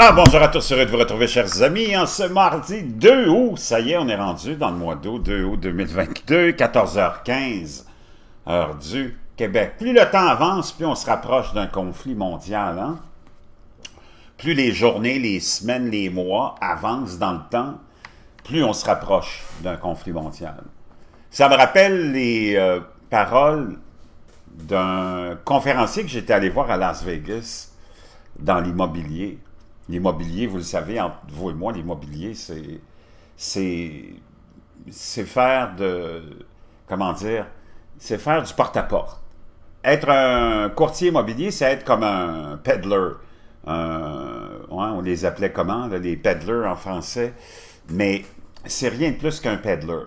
Ah bonjour à tous, heureux de vous retrouver, chers amis, en ce mardi 2 août. Ça y est, on est rendu dans le mois d'août, 2 août 2022, 14h15, heure du Québec. Plus le temps avance, plus on se rapproche d'un conflit mondial. Hein? Plus les journées, les semaines, les mois avancent dans le temps, plus on se rapproche d'un conflit mondial. Ça me rappelle les euh, paroles d'un conférencier que j'étais allé voir à Las Vegas dans l'immobilier L'immobilier, vous le savez, entre vous et moi, l'immobilier, c'est, c'est, faire de, comment dire, c'est faire du porte-à-porte. Être un courtier immobilier, c'est être comme un peddler. on les appelait comment, les peddlers en français. Mais c'est rien de plus qu'un peddler.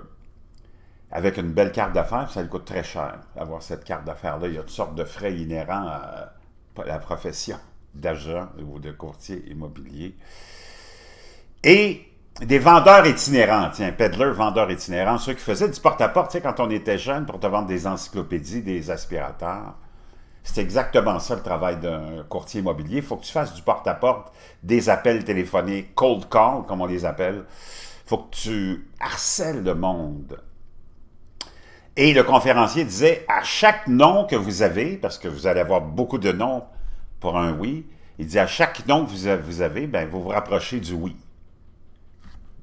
Avec une belle carte d'affaires, ça lui coûte très cher, avoir cette carte d'affaires-là. Il y a toutes sortes de frais inhérents à la profession d'agents ou de courtiers immobiliers. Et des vendeurs itinérants, tiens, peddlers, vendeurs itinérants, ceux qui faisaient du porte-à-porte, tu quand on était jeune, pour te vendre des encyclopédies, des aspirateurs. C'est exactement ça le travail d'un courtier immobilier. Il faut que tu fasses du porte-à-porte, -porte, des appels téléphoniques, cold call, comme on les appelle. Il faut que tu harcèles le monde. Et le conférencier disait, à chaque nom que vous avez, parce que vous allez avoir beaucoup de noms pour un oui. Il dit à chaque non que vous avez, ben, vous vous rapprochez du oui.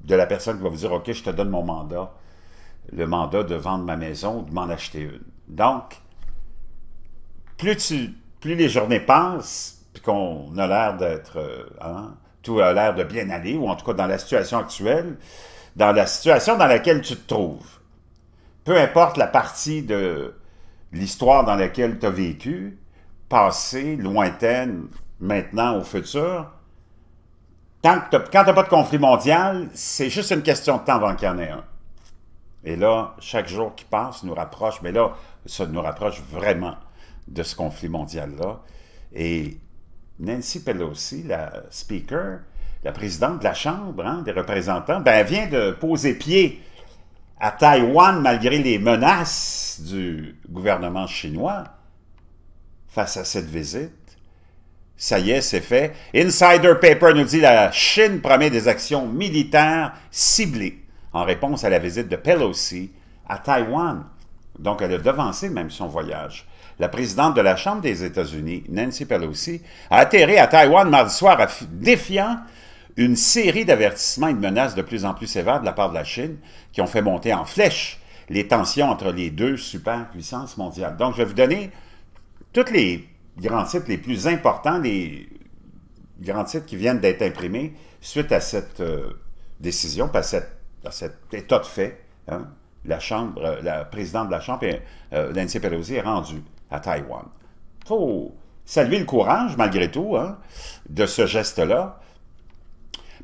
De la personne qui va vous dire OK, je te donne mon mandat, le mandat de vendre ma maison ou de m'en acheter une. Donc, plus, tu, plus les journées passent, puis qu'on a l'air d'être. Euh, hein, tout a l'air de bien aller, ou en tout cas dans la situation actuelle, dans la situation dans laquelle tu te trouves. Peu importe la partie de l'histoire dans laquelle tu as vécu, passé, lointaine, maintenant au futur, tant que quand tu n'as pas de conflit mondial, c'est juste une question de temps avant qu'il y en ait un. Et là, chaque jour qui passe nous rapproche, mais là, ça nous rapproche vraiment de ce conflit mondial-là. Et Nancy Pelosi, la speaker, la présidente de la Chambre hein, des représentants, ben, vient de poser pied à Taïwan malgré les menaces du gouvernement chinois face à cette visite. Ça y est, c'est fait. Insider Paper nous dit la Chine promet des actions militaires ciblées en réponse à la visite de Pelosi à Taïwan. Donc, elle a devancé même son voyage. La présidente de la Chambre des États-Unis, Nancy Pelosi, a atterri à Taïwan mardi soir défiant une série d'avertissements et de menaces de plus en plus sévères de la part de la Chine qui ont fait monter en flèche les tensions entre les deux superpuissances mondiales. Donc, je vais vous donner tous les grands titres les plus importants, les grands titres qui viennent d'être imprimés suite à cette euh, décision, à, cet état de fait, hein, la Chambre, euh, la présidente de la Chambre, euh, Nancy Pelosi, est rendue à Taïwan. Il faut saluer le courage, malgré tout, hein, de ce geste-là.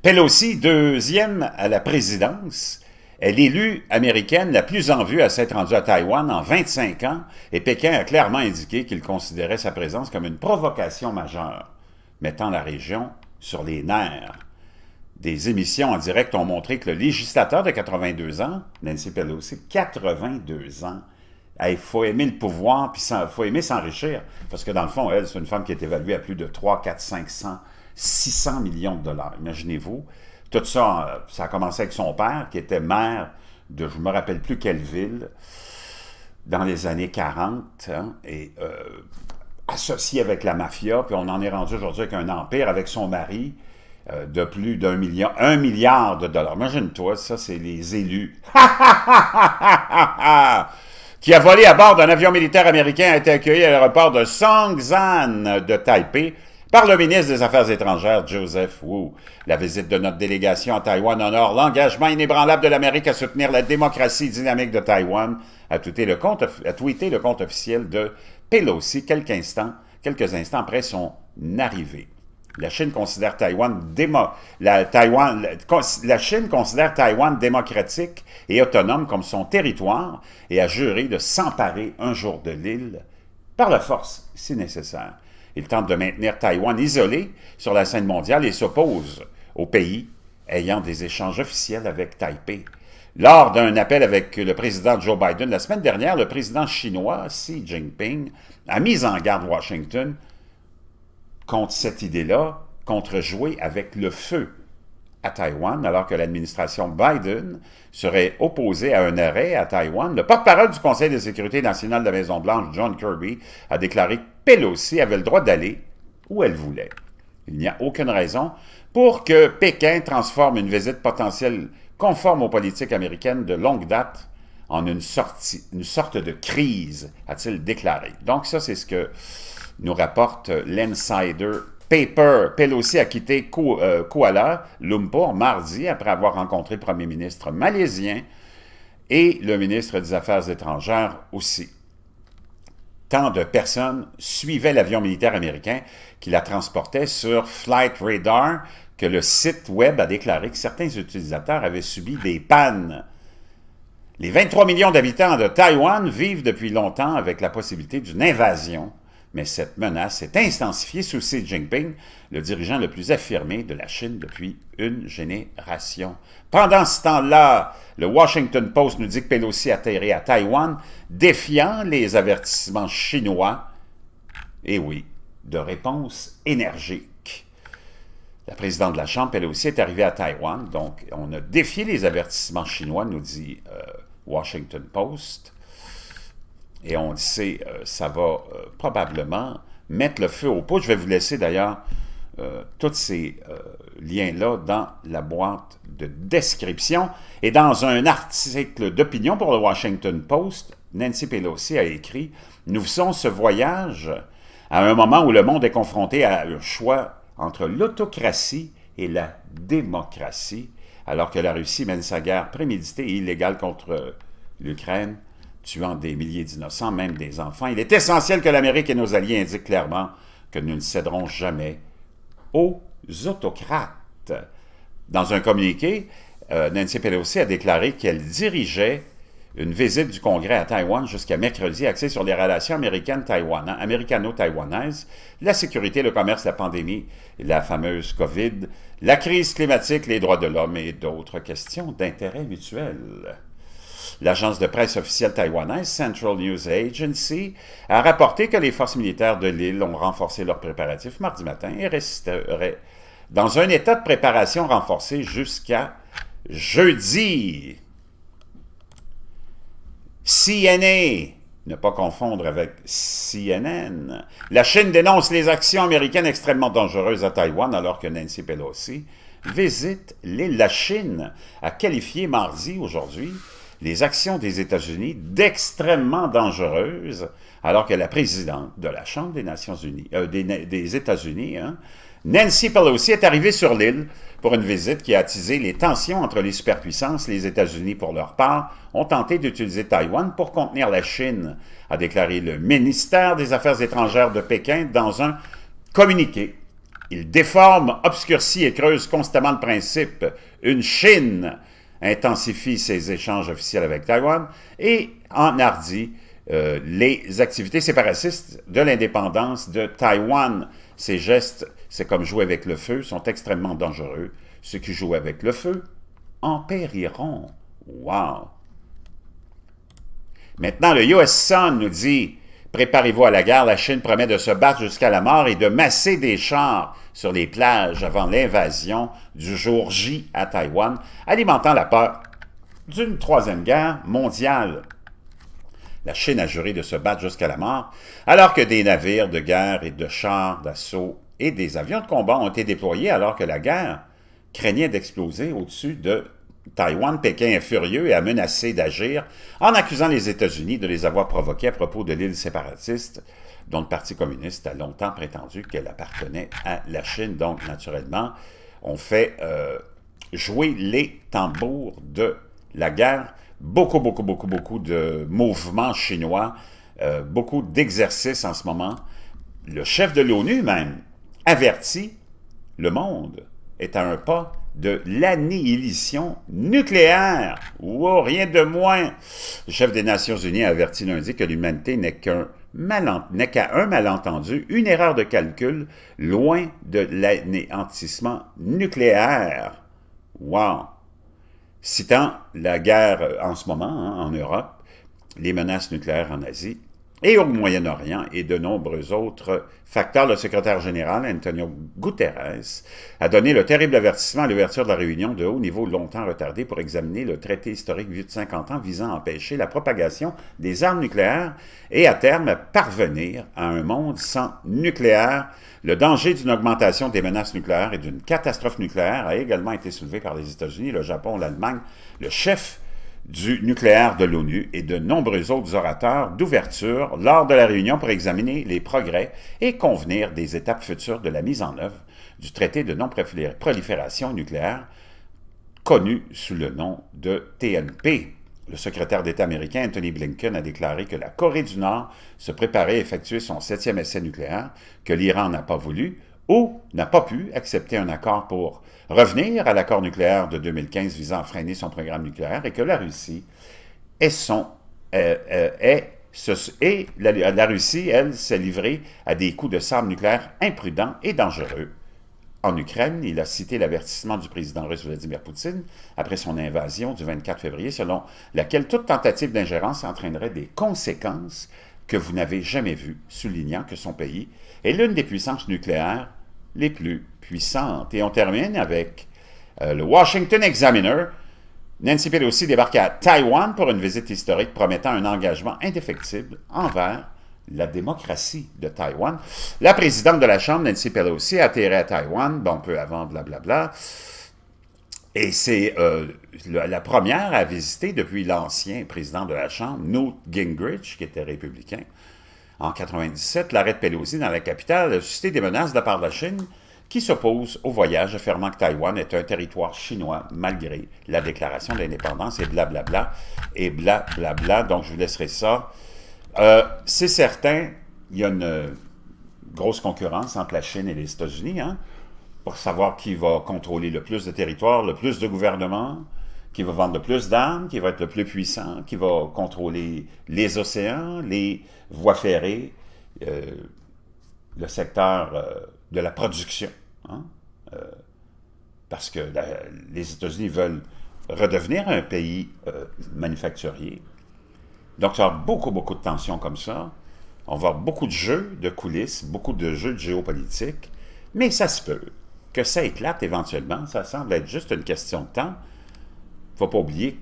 Pelosi, deuxième à la présidence, est l'élue américaine la plus en vue à s'être rendue à Taïwan en 25 ans et Pékin a clairement indiqué qu'il considérait sa présence comme une provocation majeure, mettant la région sur les nerfs. Des émissions en direct ont montré que le législateur de 82 ans, Nancy Pelosi, 82 ans, il faut aimer le pouvoir, puis il faut aimer s'enrichir, parce que dans le fond, elle, c'est une femme qui est évaluée à plus de 3, 4, 500, 600 millions de dollars. Imaginez-vous, tout ça, euh, ça a commencé avec son père, qui était maire de je me rappelle plus quelle ville, dans les années 40, hein, et euh, associé avec la mafia, puis on en est rendu aujourd'hui avec un empire, avec son mari, euh, de plus d'un million, un milliard de dollars. Imagine-toi, ça, c'est les élus. qui a volé à bord d'un avion militaire américain a été accueilli à l'aéroport de Songzhan de Taipei par le ministre des Affaires étrangères, Joseph Wu. La visite de notre délégation à Taïwan honore l'engagement inébranlable de l'Amérique à soutenir la démocratie dynamique de Taïwan, a tweeté le compte, le compte officiel de Pelosi quelques instants, quelques instants après son arrivée. La Chine considère la Chine considère Taïwan démocratique et autonome comme son territoire et a juré de s'emparer un jour de l'île par la force si nécessaire. Il tente de maintenir Taïwan isolé sur la scène mondiale et s'oppose au pays ayant des échanges officiels avec Taipei. Lors d'un appel avec le président Joe Biden la semaine dernière, le président chinois Xi Jinping a mis en garde Washington contre cette idée-là, contre jouer avec le feu à Taïwan, alors que l'administration Biden serait opposée à un arrêt à Taïwan. Le porte-parole du Conseil de sécurité nationale de la Maison-Blanche, John Kirby, a déclaré Pelosi avait le droit d'aller où elle voulait. Il n'y a aucune raison pour que Pékin transforme une visite potentielle conforme aux politiques américaines de longue date en une, sortie, une sorte de crise, a-t-il déclaré. Donc ça, c'est ce que nous rapporte l'insider Paper. Pelosi a quitté euh, Kuala Lumpur mardi après avoir rencontré le premier ministre malaisien et le ministre des Affaires étrangères aussi tant de personnes suivaient l'avion militaire américain qui la transportait sur Flight Radar que le site web a déclaré que certains utilisateurs avaient subi des pannes. Les 23 millions d'habitants de Taïwan vivent depuis longtemps avec la possibilité d'une invasion mais cette menace est intensifiée sous Xi Jinping, le dirigeant le plus affirmé de la Chine depuis une génération. Pendant ce temps-là, le Washington Post nous dit que Pelosi atterri à Taïwan, défiant les avertissements chinois, et oui, de réponse énergique. La présidente de la Chambre, Pelosi, est arrivée à Taïwan, donc on a défié les avertissements chinois, nous dit euh, Washington Post et on sait, euh, ça va euh, probablement mettre le feu au pot. Je vais vous laisser d'ailleurs toutes euh, tous ces liens-là dans la boîte de description. Et dans un article d'opinion pour le Washington Post, Nancy Pelosi a écrit « Nous faisons ce voyage à un moment où le monde est confronté à un choix entre l'autocratie et la démocratie, alors que la Russie mène sa guerre préméditée et illégale contre l'Ukraine tuant des milliers d'innocents, même des enfants. Il est essentiel que l'Amérique et nos alliés indiquent clairement que nous ne céderons jamais aux autocrates. Dans un communiqué, euh, Nancy Pelosi a déclaré qu'elle dirigeait une visite du Congrès à Taïwan jusqu'à mercredi axée sur les relations américaines américano-taïwanaises, la sécurité, le commerce, la pandémie, la fameuse COVID, la crise climatique, les droits de l'homme et d'autres questions d'intérêt mutuel. L'agence de presse officielle taïwanaise Central News Agency a rapporté que les forces militaires de l'île ont renforcé leurs préparatifs mardi matin et resteraient dans un état de préparation renforcé jusqu'à jeudi. CNA, ne pas confondre avec CNN. La Chine dénonce les actions américaines extrêmement dangereuses à Taïwan alors que Nancy Pelosi visite l'île. La Chine a qualifié mardi, aujourd'hui, des actions des États-Unis d'extrêmement dangereuses, alors que la présidente de la Chambre des Nations Unies, euh, des, États-Unis, hein, Nancy Pelosi est arrivée sur l'île pour une visite qui a attisé les tensions entre les superpuissances. Les États-Unis, pour leur part, ont tenté d'utiliser Taïwan pour contenir la Chine, a déclaré le ministère des Affaires étrangères de Pékin dans un communiqué. Il déforme, obscurcit et creuse constamment le principe. Une Chine intensifie ses échanges officiels avec Taïwan et enhardit euh, les activités séparatistes de l'indépendance de Taïwan. Ces gestes, c'est comme jouer avec le feu, sont extrêmement dangereux. Ceux qui jouent avec le feu en périront. Wow! Maintenant, le US Sun nous dit Préparez-vous à la guerre, la Chine promet de se battre jusqu'à la mort et de masser des chars sur les plages avant l'invasion du jour J à Taïwan, alimentant la peur d'une troisième guerre mondiale. La Chine a juré de se battre jusqu'à la mort, alors que des navires de guerre et de chars d'assaut et des avions de combat ont été déployés alors que la guerre craignait d'exploser au-dessus de Taïwan. Pékin est furieux et a menacé d'agir en accusant les États-Unis de les avoir provoqués à propos de l'île séparatiste dont le Parti communiste a longtemps prétendu qu'elle appartenait à la Chine. Donc, naturellement, on fait euh, jouer les tambours de la guerre. Beaucoup, beaucoup, beaucoup, beaucoup de mouvements chinois, euh, beaucoup d'exercices en ce moment. Le chef de l'ONU même avertit le monde est à un pas de l'annihilation nucléaire. Wow, rien de moins. Le chef des Nations Unies a averti lundi que l'humanité n'est qu'un n'est qu'à un malentendu, une erreur de calcul, loin de l'anéantissement nucléaire. Wow! Citant la guerre euh, en ce moment hein, en Europe, les menaces nucléaires en Asie, et au Moyen-Orient et de nombreux autres facteurs. Le secrétaire général Antonio Guterres a donné le terrible avertissement à l'ouverture de la réunion de haut niveau longtemps retardée pour examiner le traité historique vieux de 50 ans visant à empêcher la propagation des armes nucléaires et à terme parvenir à un monde sans nucléaire. Le danger d'une augmentation des menaces nucléaires et d'une catastrophe nucléaire a également été soulevé par les États-Unis, le Japon, l'Allemagne. Le chef du nucléaire de l'ONU et de nombreux autres orateurs d'ouverture lors de la réunion pour examiner les progrès et convenir des étapes futures de la mise en œuvre du traité de non-prolifération nucléaire connu sous le nom de TNP. Le secrétaire d'État américain Anthony Blinken a déclaré que la Corée du Nord se préparait à effectuer son septième essai nucléaire, que l'Iran n'a pas voulu, ou n'a pas pu accepter un accord pour revenir à l'accord nucléaire de 2015 visant à freiner son programme nucléaire et que la Russie euh, euh, la, Russie, elle, s'est livrée à des coups de sable nucléaire imprudents et dangereux. En Ukraine, il a cité l'avertissement du président russe Vladimir Poutine après son invasion du 24 février, selon laquelle toute tentative d'ingérence entraînerait des conséquences que vous n'avez jamais vues, soulignant que son pays est l'une des puissances nucléaires les plus puissantes. Et on termine avec euh, le Washington Examiner. Nancy Pelosi débarque à Taïwan pour une visite historique promettant un engagement indéfectible envers la démocratie de Taïwan. La présidente de la Chambre, Nancy Pelosi, a atterri à Taïwan, bon, peu avant, blablabla. Bla, bla. Et c'est euh, la première à visiter depuis l'ancien président de la Chambre, Newt Gingrich, qui était républicain. En 1997, l'arrêt de Pelosi dans la capitale a suscité des menaces de la part de la Chine qui s'oppose au voyage affirmant que Taïwan est un territoire chinois malgré la déclaration d'indépendance et blablabla bla bla, et bla Bla bla. donc, je vous laisserai ça. Euh, c'est certain, il y a une grosse concurrence entre la Chine et les États-Unis hein, pour savoir qui va contrôler le plus de territoires, le plus de gouvernements, qui va vendre le plus d'armes, qui va être le plus puissant, qui va contrôler les océans, les voies ferrées, euh, le secteur euh, de la production. Hein. Euh, parce que les États-Unis veulent redevenir un pays manufacturier. Donc, il y beaucoup, beaucoup de tensions comme ça. On va avoir beaucoup de jeux de coulisses, beaucoup de jeux de géopolitique, mais ça se peut. Que ça éclate éventuellement, ça semble être juste une question de temps faut pas oublier,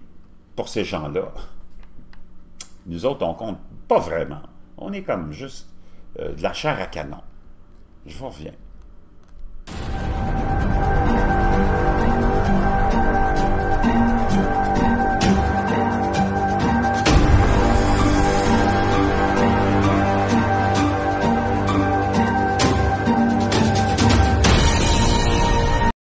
pour ces gens-là, nous autres, on compte pas vraiment. On est comme juste euh, de la chair à canon. Je vous reviens.